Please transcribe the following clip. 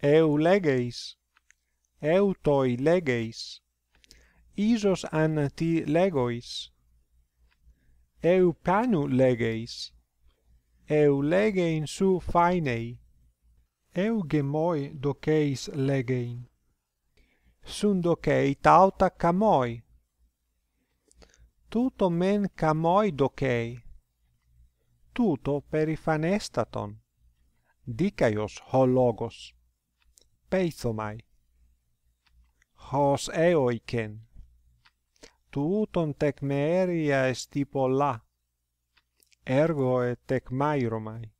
Eu legeis. Eu toi legeis. Isos an ti legois. Eu panu legeis. Eu legein su fainei. Eu gemoi doceis legein. Sun docei tauta camoi. Tuto men camoi docei. Tuto perifanestaton. Dicaios ho logos. Pace Hos Horse eoiken. Tu ton tecmeria estipolla. Ergo et tecmai